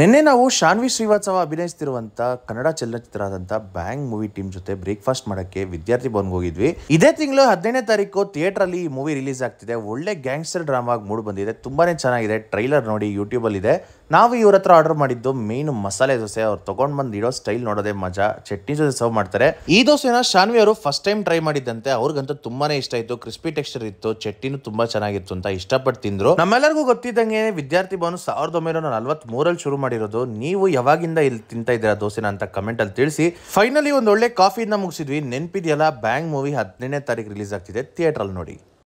ನಿನ್ನೆ ನಾವು ಶಾನ್ವಿ ಶ್ರೀವಾತ್ಸವ ಅಭಿನಯಿಸುತ್ತಿರುವಂತ ಕನ್ನಡ ಚಲನಚಿತ್ರ ಆದಂತ ಬ್ಯಾಂಗ್ ಮೂವಿ ಟೀಮ್ ಜೊತೆ ಬ್ರೇಕ್ಫಾಸ್ಟ್ ಮಾಡಕ್ಕೆ ವಿದ್ಯಾರ್ಥಿ ಬಂದ್ ಹೋಗಿದ್ವಿ ಇದೇ ತಿಂಗಳು ಹದಿನೈದನೇ ತಾರೀಕು ಥಿಯೇಟರ್ ಅಲ್ಲಿ ಮೂವಿ ರಿಲೀಸ್ ಆಗ್ತಿದೆ ಒಳ್ಳೆ ಗ್ಯಾಂಗ್ಸ್ಟರ್ ಡ್ರಾಮಾಗಿ ಮೂಡ್ ಬಂದಿದೆ ತುಂಬಾನೇ ಚೆನ್ನಾಗಿದೆ ಟ್ರೈಲರ್ ನೋಡಿ ಯೂಟ್ಯೂಬ್ ಅಲ್ಲಿ ಇದೆ ನಾವು ಇವ್ರ ಹತ್ರ ಆರ್ಡರ್ ಮಾಡಿದ್ದು ಮೀನು ಮಸಾಲೆ ದೋಸೆ ಅವ್ರು ತಗೊಂಡ್ ಬಂದು ಇಡೋ ಸ್ಟೈಲ್ ನೋಡೋದೇ ಮಜಾ ಚಟ್ನಿ ಜೊತೆ ಸರ್ವ್ ಮಾಡ್ತಾರೆ ಈ ದೋಸೆನ ಶಾನ್ವಿ ಅವರು ಫಸ್ಟ್ ಟೈಮ್ ಟ್ರೈ ಮಾಡಿದ್ದಂತೆ ಅವ್ರಿಗಂತೂ ತುಂಬಾನೇ ಇಷ್ಟ ಆಯಿತು ಕ್ರಿಸ್ಪಿ ಟೆಕ್ಸ್ಚರ್ ಇತ್ತು ಚಟ್ನಿನೂ ತುಂಬಾ ಚೆನ್ನಾಗಿತ್ತು ಅಂತ ಇಷ್ಟಪಟ್ಟು ತಿಂದ್ರು ನಮ್ಮೆಲ್ಲರಿಗೂ ಗೊತ್ತಿದ್ದಂಗೆ ವಿದ್ಯಾರ್ಥಿ ಭವನ ಸಾವಿರದ ಒಂಬೈನೂರ ನಲ್ವತ್ ಮೂರಲ್ಲಿ ಶುರು ಮಾಡಿರೋದು ನೀವು ಯಾವಾಗಿಂದ ಇಲ್ಲಿ ತಿಂತಾ ಇದ್ದೀರಾ ದೋಸೆನ ಅಂತ ಕಮೆಂಟ್ ಅಲ್ಲಿ ತಿಳಿಸಿ ಫೈನಲಿ ಒಂದ್ ಒಳ್ಳೆ ಕಾಫಿಯಿಂದ ಮುಗಿಸಿದ್ವಿ ನೆನಪಿದೆಯಲ್ಲ ಬ್ಯಾಂಗ್ ಮೂವಿ ಹದಿನೈದನೇ ತಾರೀಕು ರಿಲೀಸ್ ಆಗ್ತಿದೆ ಥಿಯೇಟರ್ ಅಲ್ಲಿ ನೋಡಿ